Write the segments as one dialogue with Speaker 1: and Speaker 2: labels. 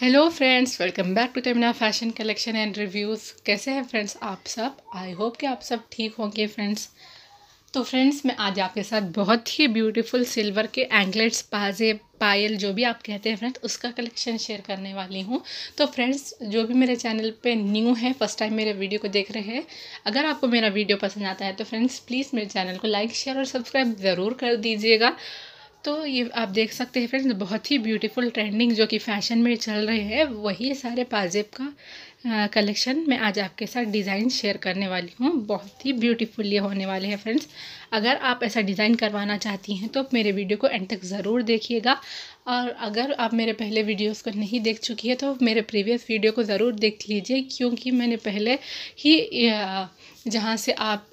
Speaker 1: hello friends welcome back to Tamina fashion collection and reviews कैसे हैं friends आप सब आई होप कि आप सब ठीक होंगे फ्रेंड्स तो फ्रेंड्स मैं आज आपके साथ बहुत ही ब्यूटीफुल सिल्वर के एंगलेट्स पाजे पायल जो भी आप कहते हैं फ्रेंड्स उसका कलेक्शन शेयर करने वाली हूँ तो फ्रेंड्स जो भी मेरे चैनल पे न्यू है फर्स्ट टाइम मेरे वीडियो को देख रहे हैं अगर आपको मेरा वीडियो पसंद आता है तो फ्रेंड्स प्लीज़ मेरे चैनल को लाइक शेयर और सब्सक्राइब ज़रूर कर दीजिएगा तो ये आप देख सकते हैं फ्रेंड्स बहुत ही ब्यूटीफुल ट्रेंडिंग जो कि फैशन में चल रहे हैं वही सारे पाजेब का कलेक्शन मैं आज आपके साथ डिज़ाइन शेयर करने वाली हूँ बहुत ही ब्यूटीफुल ये होने वाले हैं फ्रेंड्स अगर आप ऐसा डिज़ाइन करवाना चाहती हैं तो मेरे वीडियो को एंड तक ज़रूर देखिएगा और अगर आप मेरे पहले वीडियोस को नहीं देख चुकी है तो मेरे प्रीवियस वीडियो को ज़रूर देख लीजिए क्योंकि मैंने पहले ही जहाँ से आप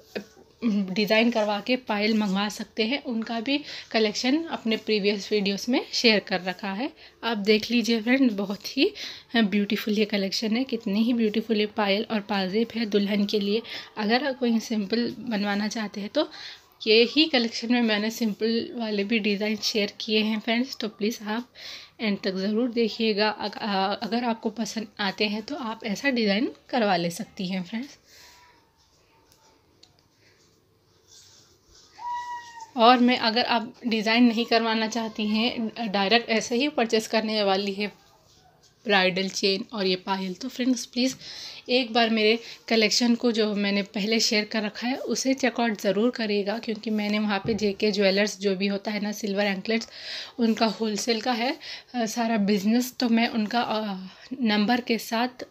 Speaker 1: डिज़ाइन करवा के पायल मंगवा सकते हैं उनका भी कलेक्शन अपने प्रीवियस वीडियोस में शेयर कर रखा है आप देख लीजिए फ्रेंड बहुत ही ब्यूटीफुल ये कलेक्शन है कितनी ही ब्यूटीफुल ये पायल और पाजेब है दुल्हन के लिए अगर कोई सिंपल बनवाना चाहते हैं तो ये ही कलेक्शन में मैंने सिंपल वाले भी डिज़ाइन शेयर किए हैं फ्रेंड्स तो प्लीज़ आप एंड तक ज़रूर देखिएगा अगर आपको पसंद आते हैं तो आप ऐसा डिज़ाइन करवा ले सकती हैं फ्रेंड्स और मैं अगर आप डिज़ाइन नहीं करवाना चाहती हैं डायरेक्ट ऐसे ही परचेस करने वाली है ब्राइडल चेन और ये पायल तो फ्रेंड्स प्लीज़ एक बार मेरे कलेक्शन को जो मैंने पहले शेयर कर रखा है उसे चेकआउट ज़रूर करिएगा क्योंकि मैंने वहाँ पे जेके ज्वेलर्स जो भी होता है ना सिल्वर एंकलेट्स उनका होलसेल का है सारा बिज़नेस तो मैं उनका नंबर के साथ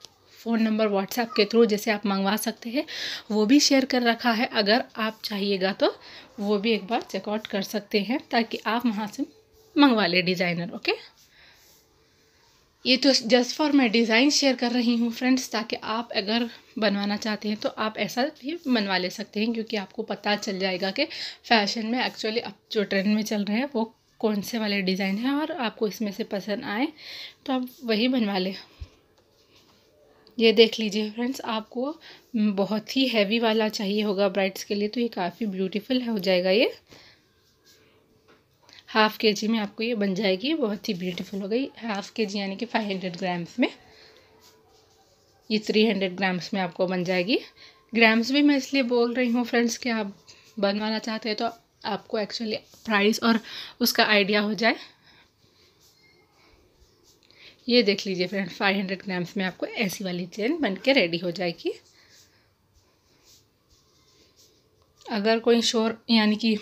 Speaker 1: फ़ोन नंबर व्हाट्सएप के थ्रू जैसे आप मंगवा सकते हैं वो भी शेयर कर रखा है अगर आप चाहिएगा तो वो भी एक बार चेकआउट कर सकते हैं ताकि आप वहाँ से मंगवा लें डिज़ाइनर ओके ये तो जस्ट फॉर मैं डिज़ाइन शेयर कर रही हूँ फ्रेंड्स ताकि आप अगर बनवाना चाहते हैं तो आप ऐसा भी बनवा ले सकते हैं क्योंकि आपको पता चल जाएगा कि फैशन में एक्चुअली अब जो ट्रेंड में चल रहे हैं वो कौन से वाले डिज़ाइन हैं और आपको इसमें से पसंद आए तो आप वही बनवा लें ये देख लीजिए फ्रेंड्स आपको बहुत ही हैवी वाला चाहिए होगा ब्राइड्स के लिए तो ये काफ़ी ब्यूटीफुल हो जाएगा ये हाफ़ के जी में आपको ये बन जाएगी बहुत ही ब्यूटीफुल हो गई हाफ़ के जी यानी कि फाइव हंड्रेड ग्राम्स में ये थ्री हंड्रेड ग्राम्स में आपको बन जाएगी ग्राम्स भी मैं इसलिए बोल रही हूँ फ्रेंड्स कि आप बनवाना चाहते हैं तो आपको एक्चुअली प्राइस और उसका आइडिया हो जाए ये देख लीजिए फ्रेंड 500 ग्राम्स में आपको ऐसी वाली चेन बन के रेडी हो जाएगी अगर कोई शोर यानी कि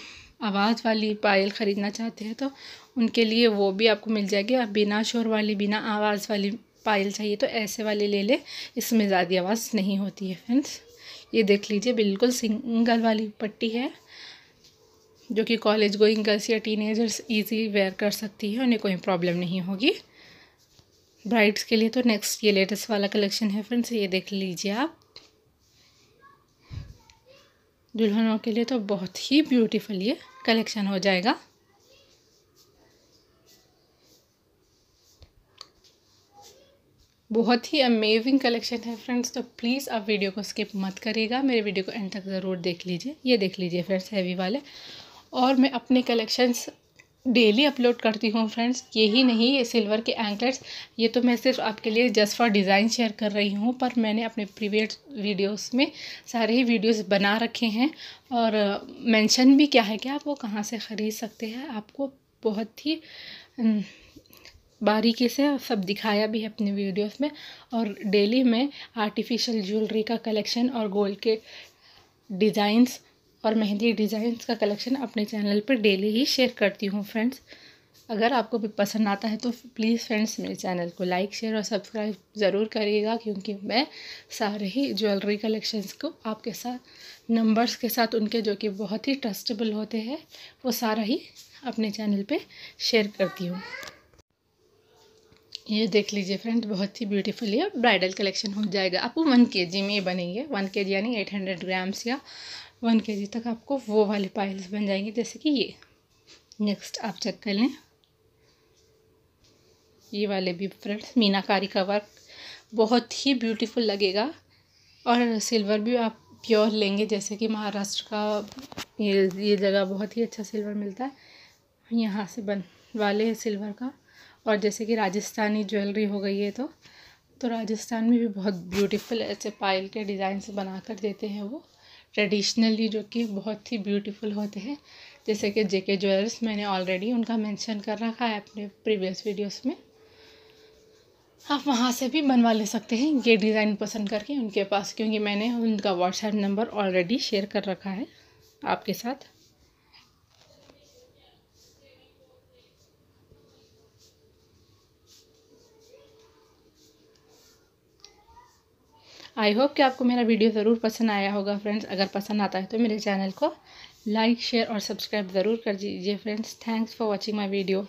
Speaker 1: आवाज़ वाली पायल ख़रीदना चाहते हैं तो उनके लिए वो भी आपको मिल जाएगी और बिना शोर वाली बिना आवाज़ वाली पायल चाहिए तो ऐसे वाले ले लें इसमें ज़्यादा आवाज़ नहीं होती है फ्रेंड्स ये देख लीजिए बिल्कुल सिंगल वाली पट्टी है जो कि कॉलेज गोइंग गर्ल्स या टीनेजर्स इजी वेयर कर सकती है उन्हें कोई प्रॉब्लम नहीं होगी ब्राइड्स के लिए तो नेक्स्ट ये लेटेस्ट वाला कलेक्शन है फ्रेंड्स ये देख लीजिए आप दुल्हनों के लिए तो बहुत ही ब्यूटीफुल ये कलेक्शन हो जाएगा बहुत ही अमेजिंग कलेक्शन है फ्रेंड्स तो प्लीज़ आप वीडियो को स्किप मत करिएगा मेरे वीडियो को एंड तक ज़रूर देख लीजिए ये देख लीजिए फ्रेंड्स हैवी वाले और मैं अपने कलेक्शंस डेली अपलोड करती हूँ फ्रेंड्स यही नहीं ये सिल्वर के एंकलेट्स ये तो मैं सिर्फ आपके लिए जस्ट फॉर डिज़ाइन शेयर कर रही हूँ पर मैंने अपने प्रीवियस वीडियोस में सारे ही वीडियोस बना रखे हैं और मेंशन भी क्या है कि आप वो कहाँ से ख़रीद सकते हैं आपको बहुत ही बारीकी से सब दिखाया भी है अपने वीडियोस में और डेली मैं आर्टिफिशल ज्वेलरी का कलेक्शन और गोल्ड के डिज़ाइंस और मेहंदी डिज़ाइंस का कलेक्शन अपने चैनल पर डेली ही शेयर करती हूँ फ्रेंड्स अगर आपको भी पसंद आता है तो प्लीज़ फ्रेंड्स मेरे चैनल को लाइक शेयर और सब्सक्राइब ज़रूर करिएगा क्योंकि मैं सारे ही ज्वेलरी कलेक्शंस को आपके साथ नंबर्स के साथ उनके जो कि बहुत ही ट्रस्टेबल होते हैं वो सारा ही अपने चैनल पे शेयर करती हूँ ये देख लीजिए फ्रेंड बहुत ही ब्यूटीफुल ये ब्राइडल कलेक्शन हो जाएगा आपको वन के जी में बनेंगे वन के जी यानी एट हंड्रेड ग्राम्स या वन के जी तक आपको वो वाले पाइल्स बन जाएंगे जैसे कि ये नेक्स्ट आप चेक कर लें ये वाले भी फ्रेंड्स मीनाकारी का वर्क बहुत ही ब्यूटीफुल लगेगा और सिल्वर भी आप प्योर लेंगे जैसे कि महाराष्ट्र का ये ये जगह बहुत ही अच्छा सिल्वर मिलता है यहाँ से बन वाले हैं सिल्वर का और जैसे कि राजस्थानी ज्वेलरी हो गई है तो तो राजस्थान में भी बहुत ब्यूटीफुल ऐसे पायल के डिज़ाइन से कर देते हैं वो ट्रेडिशनली जो कि बहुत ही ब्यूटीफुल होते हैं जैसे कि जेके ज्वेलर्स मैंने ऑलरेडी उनका मेंशन कर रखा है अपने प्रीवियस वीडियोस में आप वहाँ से भी बनवा ले सकते हैं ये डिज़ाइन पसंद करके उनके पास क्योंकि मैंने उनका व्हाट्सएप नंबर ऑलरेडी शेयर कर रखा है आपके साथ आई होप कि आपको मेरा वीडियो ज़रूर पसंद आया होगा फ्रेंड्स अगर पसंद आता है तो मेरे चैनल को लाइक शेयर और सब्सक्राइब ज़रूर कर दीजिए friends thanks for watching my video